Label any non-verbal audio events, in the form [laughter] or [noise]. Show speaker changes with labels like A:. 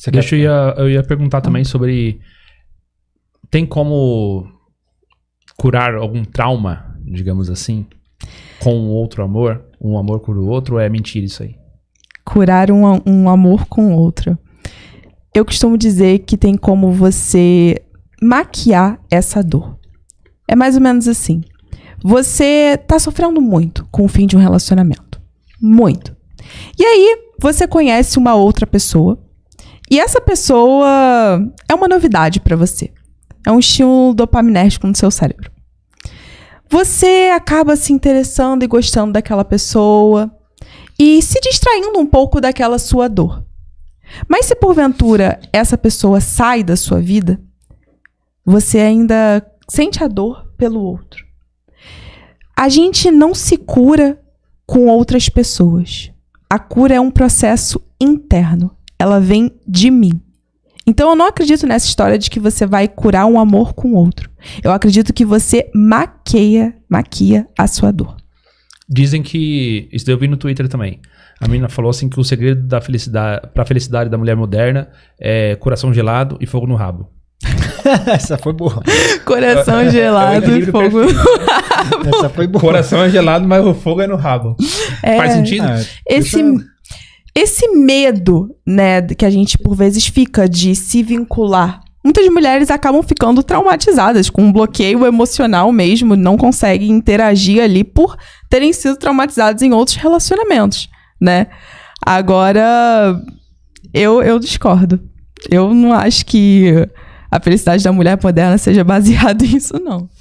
A: Você Deixa quer... eu, ia, eu ia perguntar também sobre. Tem como curar algum trauma, digamos assim, com outro amor? Um amor cura o outro? Ou é mentira isso aí?
B: Curar um, um amor com outro. Eu costumo dizer que tem como você maquiar essa dor. É mais ou menos assim. Você tá sofrendo muito com o fim de um relacionamento. Muito. E aí, você conhece uma outra pessoa e essa pessoa é uma novidade para você. É um estímulo dopaminérgico no seu cérebro. Você acaba se interessando e gostando daquela pessoa e se distraindo um pouco daquela sua dor. Mas se porventura essa pessoa sai da sua vida, você ainda sente a dor pelo outro. A gente não se cura com outras pessoas. A cura é um processo interno ela vem de mim. Então eu não acredito nessa história de que você vai curar um amor com outro. Eu acredito que você maqueia, maquia a sua dor.
A: Dizem que isso eu vi no Twitter também. A menina falou assim que o segredo da felicidade, para felicidade da mulher moderna é coração gelado e fogo no rabo. [laughs] Essa foi boa. Coração gelado é e fogo perfeito. no rabo. Essa foi boa. Coração é gelado, mas o fogo é no rabo. É, Faz sentido? Ah, Esse
B: esse medo, né, que a gente por vezes fica de se vincular. Muitas mulheres acabam ficando traumatizadas, com um bloqueio emocional mesmo, não conseguem interagir ali por terem sido traumatizadas em outros relacionamentos, né? Agora, eu, eu discordo. Eu não acho que a felicidade da mulher moderna seja baseada [laughs] nisso, não.